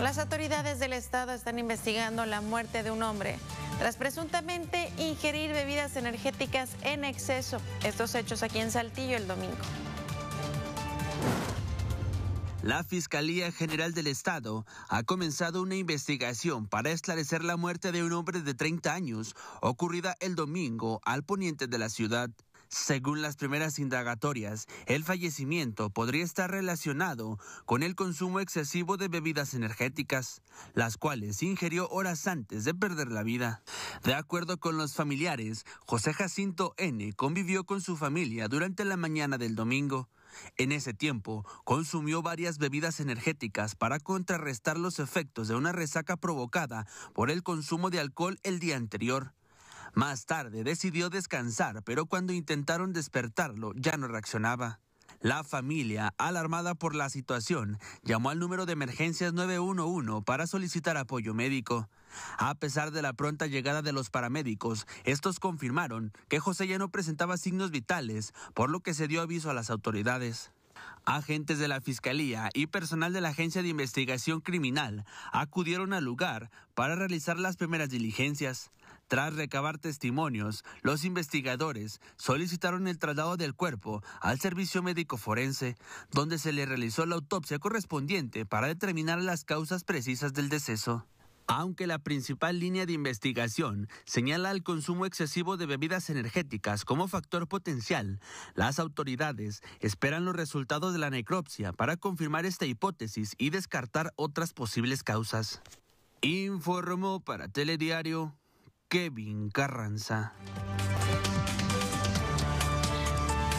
Las autoridades del estado están investigando la muerte de un hombre tras presuntamente ingerir bebidas energéticas en exceso. Estos hechos aquí en Saltillo el domingo. La Fiscalía General del Estado ha comenzado una investigación para esclarecer la muerte de un hombre de 30 años ocurrida el domingo al poniente de la ciudad. Según las primeras indagatorias, el fallecimiento podría estar relacionado con el consumo excesivo de bebidas energéticas, las cuales ingirió horas antes de perder la vida. De acuerdo con los familiares, José Jacinto N. convivió con su familia durante la mañana del domingo. En ese tiempo, consumió varias bebidas energéticas para contrarrestar los efectos de una resaca provocada por el consumo de alcohol el día anterior. Más tarde decidió descansar, pero cuando intentaron despertarlo ya no reaccionaba. La familia, alarmada por la situación, llamó al número de emergencias 911 para solicitar apoyo médico. A pesar de la pronta llegada de los paramédicos, estos confirmaron que José ya no presentaba signos vitales, por lo que se dio aviso a las autoridades. Agentes de la Fiscalía y personal de la Agencia de Investigación Criminal acudieron al lugar para realizar las primeras diligencias. Tras recabar testimonios, los investigadores solicitaron el traslado del cuerpo al servicio médico forense, donde se le realizó la autopsia correspondiente para determinar las causas precisas del deceso. Aunque la principal línea de investigación señala el consumo excesivo de bebidas energéticas como factor potencial, las autoridades esperan los resultados de la necropsia para confirmar esta hipótesis y descartar otras posibles causas. Informó para Telediario Kevin Carranza.